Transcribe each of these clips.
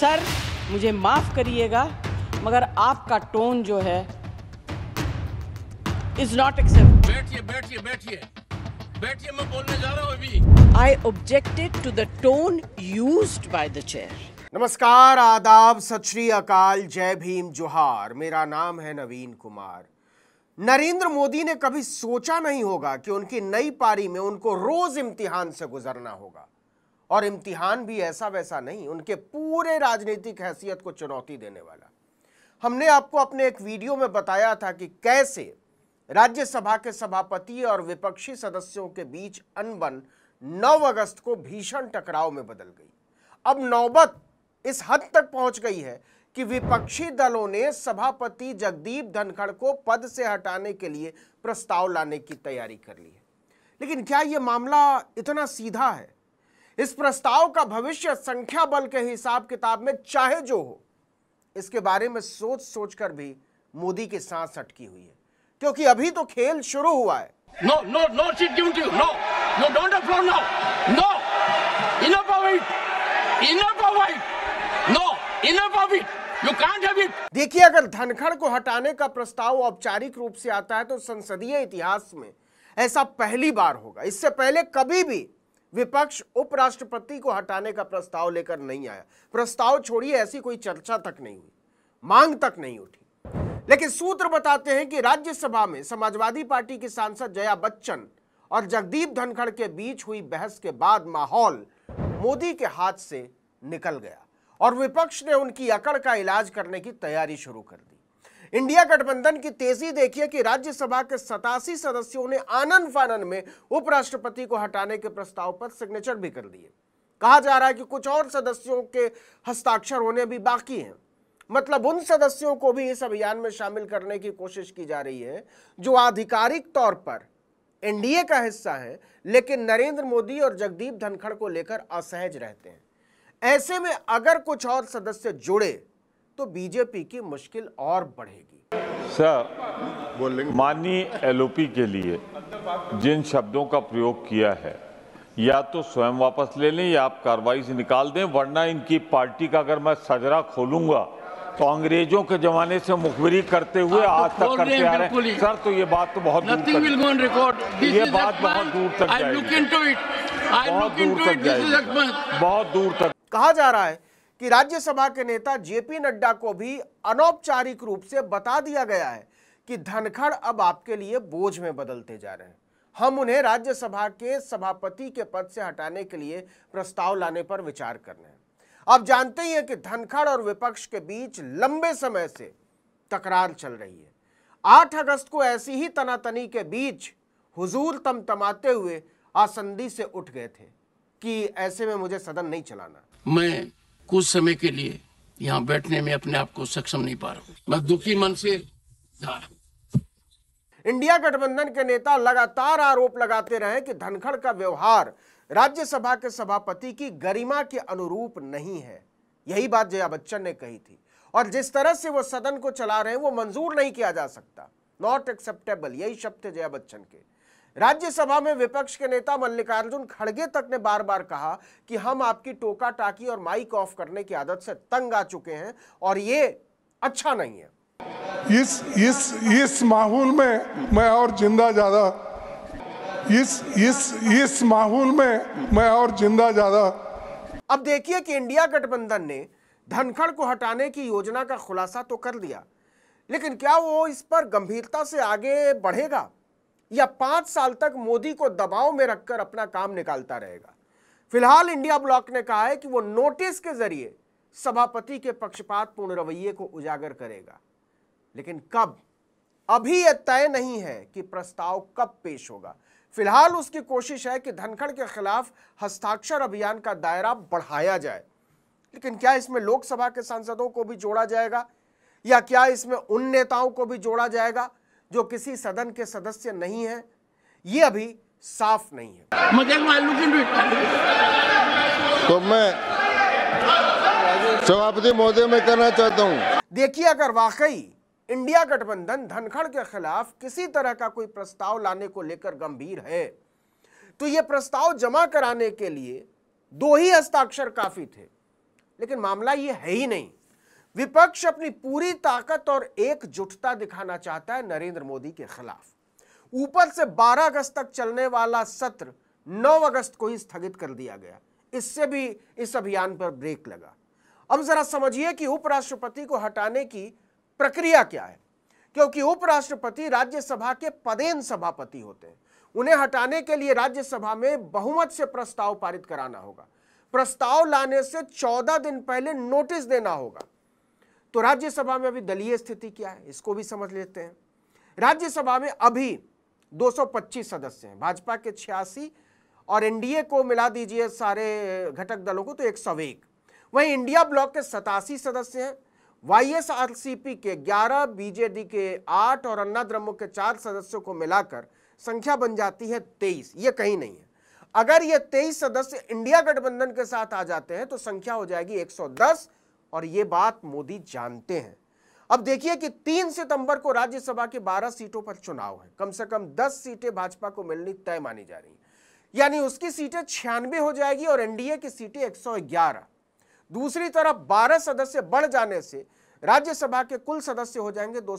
sir मुझे माफ़ करिएगा मगर आपका टोन जो है इज नॉट एक्सेप्ट बैठिए बैठिए बैठिए बैठिए मैं बोलने जा रहा हूँ अभी I objected to the tone use by the chair नमस्कार आदाब सत श्री अकाल जय भीम जोहार मेरा नाम है नवीन कुमार नरेंद्र मोदी ने कभी सोचा नहीं होगा कि उनकी नई पारी में उनको रोज इम्तिहान से गुजरना होगा और इम्तिहान भी ऐसा वैसा नहीं उनके पूरे राजनीतिक हैसियत को चुनौती देने वाला हमने आपको अपने एक वीडियो में बताया था कि कैसे राज्यसभा के सभापति और विपक्षी सदस्यों के बीच अनबन 9 अगस्त को भीषण टकराव में बदल गई अब नौबत इस हद तक पहुंच गई है कि विपक्षी दलों ने सभापति जगदीप धनखड़ को पद से हटाने के लिए प्रस्ताव लाने की तैयारी कर ली है लेकिन क्या यह मामला इतना सीधा है इस प्रस्ताव का भविष्य संख्या बल के हिसाब किताब में चाहे जो हो इसके बारे में सोच सोच कर भी मोदी के सांस अटकी हुई है क्योंकि अभी तो खेल शुरू हुआ है no no no chit given to no no don't upload now no enough of it enough of it no enough of it you can't have it देखिए अगर धनखड़ को हटाने का प्रस्ताव औपचारिक रूप से आता है तो संसदीय इतिहास में ऐसा पहली बार होगा इससे पहले कभी भी विपक्ष उपराष्ट्रपति को हटाने का प्रस्ताव लेकर नहीं आया प्रस्ताव छोड़िए ऐसी कोई चर्चा तक नहीं हुई मांग तक नहीं उठी लेकिन सूत्र बताते हैं कि राज्यसभा में समाजवादी पार्टी की सांसद जया बच्चन और जगदीप धनखड़ के बीच हुई बहस के बाद माहौल मोदी के हाथ से निकल गया और विपक्ष ने उनकी अकड़ का इलाज करने की तैयारी शुरू कर दी इंडिया गठबंधन की तेजी देखिए कि राज्यसभा के सतासी सदस्यों ने आनंद फानन में उपराष्ट्रपति को हटाने के प्रस्ताव पर सिग्नेचर भी कर दिए कहा जा रहा है कि कुछ और सदस्यों के हस्ताक्षर होने भी बाकी हैं मतलब उन सदस्यों को भी इस अभियान में शामिल करने की कोशिश की जा रही है जो आधिकारिक तौर पर एनडीए का हिस्सा है लेकिन नरेंद्र मोदी और जगदीप धनखड़ को लेकर असहज रहते हैं ऐसे में अगर कुछ और सदस्य जुड़े तो बीजेपी की मुश्किल और बढ़ेगी सर माननीय एलओपी के लिए जिन शब्दों का प्रयोग किया है या तो स्वयं वापस ले लें या आप कार्रवाई से निकाल दें वरना इनकी पार्टी का अगर मैं सजरा खोलूंगा तो अंग्रेजों के जमाने से मुखबरी करते हुए तो आज तक करते आ रहे हैं सर तो ये बात तो बहुत दूर ये बात बहुत दूर तक बहुत दूर तक बहुत दूर तक कहा जा रहा है कि राज्यसभा के नेता जेपी नड्डा को भी अनौपचारिक रूप से बता दिया गया है कि धनखड़ अब आपके लिए बोझ में बदलते जा रहे हैं हम उन्हें राज्यसभा के सभापति के पद से हटाने के लिए प्रस्ताव लाने पर विचार कर रहे हैं आप जानते ही हैं कि धनखड़ और विपक्ष के बीच लंबे समय से तकरार चल रही है आठ अगस्त को ऐसी ही तनातनी के बीच हुजूर तमतमाते हुए आसंदी से उठ गए थे कि ऐसे में मुझे सदन नहीं चलाना मैं कुछ समय के लिए यहाँ बैठने में अपने आप को सक्षम नहीं पा रहा हूँ मैं दुखी मन से जा रहा हूँ इंडिया गठबंधन के नेता लगातार आरोप लगाते रहे कि धनखड़ का व्यवहार राज्यसभा के सभापति की गरिमा के अनुरूप नहीं है यही बात जया बच्चन ने कही थी और जिस तरह से वो सदन को चला रहे हैं वो मंजूर नहीं किया जा सकता नॉट एक्सेप्टेबल यही शब्द थे जया बच्चन के राज्यसभा में विपक्ष के नेता मल्लिकार्जुन खड़गे तक ने बार बार कहा कि हम आपकी टोका टाकी और माइक ऑफ करने की आदत से तंग आ चुके हैं और ये अच्छा नहीं है इस इस इस माहौल में मैं और जिंदा ज्यादा इस इस इस माहौल में मैं और जिंदा ज्यादा अब देखिए कि इंडिया गठबंधन ने धनखड़ को हटाने की योजना का खुलासा तो कर दिया लेकिन क्या वो इस पर गंभीरता से आगे बढ़ेगा या पांच साल तक मोदी को दबाव में रखकर अपना काम निकालता रहेगा फिलहाल इंडिया ब्लॉक ने कहा है कि वो नोटिस के जरिए सभापति के पक्षपातपूर्ण रवैये को उजागर करेगा लेकिन कब अभी यह तय नहीं है कि प्रस्ताव कब पेश होगा फिलहाल उसकी कोशिश है कि धनखड़ के खिलाफ हस्ताक्षर अभियान का दायरा बढ़ाया जाए लेकिन क्या इसमें लोकसभा के सांसदों को भी जोड़ा जाएगा या क्या इसमें उन नेताओं को भी जोड़ा जाएगा जो किसी सदन के सदस्य नहीं है ये अभी साफ नहीं है तो मैं सभापति महोदय में कहना चाहता हूँ देखिए अगर वाकई इंडिया गठबंधन धनखड़ के खिलाफ किसी तरह का कोई प्रस्ताव लाने को लेकर गंभीर है तो ये प्रस्ताव जमा कराने के लिए दो ही हस्ताक्षर काफी थे लेकिन मामला ये है ही नहीं विपक्ष अपनी पूरी ताकत और एकजुटता दिखाना चाहता है नरेंद्र मोदी के खिलाफ ऊपर से 12 अगस्त तक चलने वाला सत्र 9 अगस्त को ही स्थगित कर दिया गया इससे भी इस अभियान पर ब्रेक लगा अब जरा समझिए कि उपराष्ट्रपति को हटाने की प्रक्रिया क्या है क्योंकि उपराष्ट्रपति राज्यसभा के पदेन सभापति होते हैं उन्हें हटाने के लिए राज्यसभा में बहुमत से प्रस्ताव पारित कराना होगा प्रस्ताव लाने से 14 दिन पहले नोटिस देना होगा तो राज्यसभा में अभी दलीय स्थिति क्या है इसको भी समझ लेते हैं राज्यसभा में अभी 225 सदस्य हैं भाजपा के छियासी और एनडीए को मिला दीजिए सारे घटक दलों को तो एक सौ एक वहीं इंडिया ब्लॉक के सतासी सदस्य हैं वाईएसआरसीपी के 11 बीजेडी के 8 और अन्ना द्रमुक के 4 सदस्यों को मिलाकर संख्या बन जाती है 23 ये कहीं नहीं है अगर ये 23 सदस्य इंडिया गठबंधन के साथ आ जाते हैं तो संख्या हो जाएगी 110 और ये बात मोदी जानते हैं अब देखिए कि 3 सितंबर को राज्यसभा के 12 सीटों पर चुनाव है कम से कम 10 सीटें भाजपा को मिलनी तय मानी जा रही है यानी उसकी सीटें छियानवे हो जाएगी और एनडीए की सीटें एक दूसरी तरफ 12 सदस्य बढ़ जाने से राज्यसभा के कुल सदस्य हो जाएंगे दो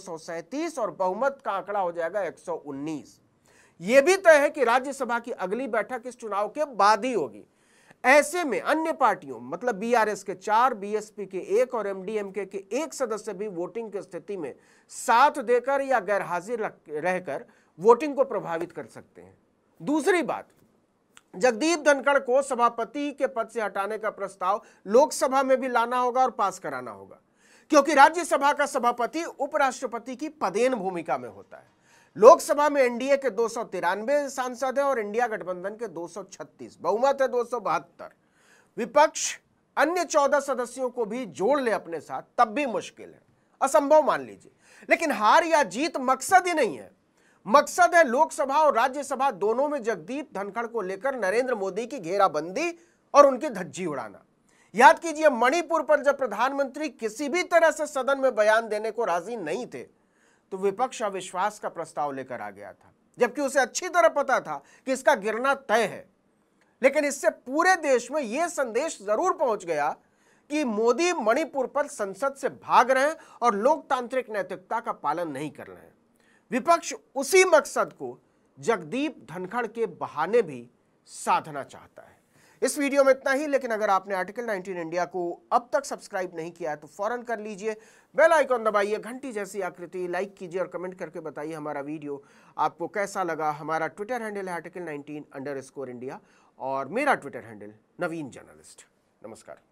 और बहुमत का आंकड़ा हो जाएगा एक ये भी तय है कि राज्यसभा की अगली बैठक इस चुनाव के बाद ही होगी ऐसे में अन्य पार्टियों मतलब बीआरएस के चार बीएसपी के एक और एमडीएमके के एक सदस्य भी वोटिंग की स्थिति में साथ देकर या गैर हाजिर रहकर वोटिंग को प्रभावित कर सकते हैं दूसरी बात जगदीप धनखड़ को सभापति के पद से हटाने का प्रस्ताव लोकसभा में भी लाना होगा और पास कराना होगा क्योंकि राज्यसभा का सभापति उपराष्ट्रपति की पदेन भूमिका में होता है लोकसभा में एनडीए के दो सांसद हैं और इंडिया गठबंधन के 236 बहुमत है दो विपक्ष अन्य 14 सदस्यों को भी जोड़ ले अपने साथ तब भी मुश्किल है असंभव मान लीजिए लेकिन हार या जीत मकसद ही नहीं है मकसद है लोकसभा और राज्यसभा दोनों में जगदीप धनखड़ को लेकर नरेंद्र मोदी की घेराबंदी और उनकी धज्जी उड़ाना याद कीजिए मणिपुर पर जब प्रधानमंत्री किसी भी तरह से सदन में बयान देने को राजी नहीं थे तो विपक्ष अविश्वास का प्रस्ताव लेकर आ गया था जबकि उसे अच्छी तरह पता था कि इसका गिरना तय है लेकिन इससे पूरे देश में यह संदेश जरूर पहुंच गया कि मोदी मणिपुर पर संसद से भाग रहे हैं और लोकतांत्रिक नैतिकता का पालन नहीं कर रहे हैं विपक्ष उसी मकसद को जगदीप धनखड़ के बहाने भी साधना चाहता है इस वीडियो में इतना ही लेकिन अगर आपने आर्टिकल 19 इंडिया को अब तक सब्सक्राइब नहीं किया है तो फौरन कर लीजिए बेल आइकॉन दबाइए घंटी जैसी आकृति लाइक कीजिए और कमेंट करके बताइए हमारा वीडियो आपको कैसा लगा हमारा ट्विटर हैंडल है आर्टिकल नाइनटीन इंडिया और मेरा ट्विटर हैंडल नवीन जर्नलिस्ट नमस्कार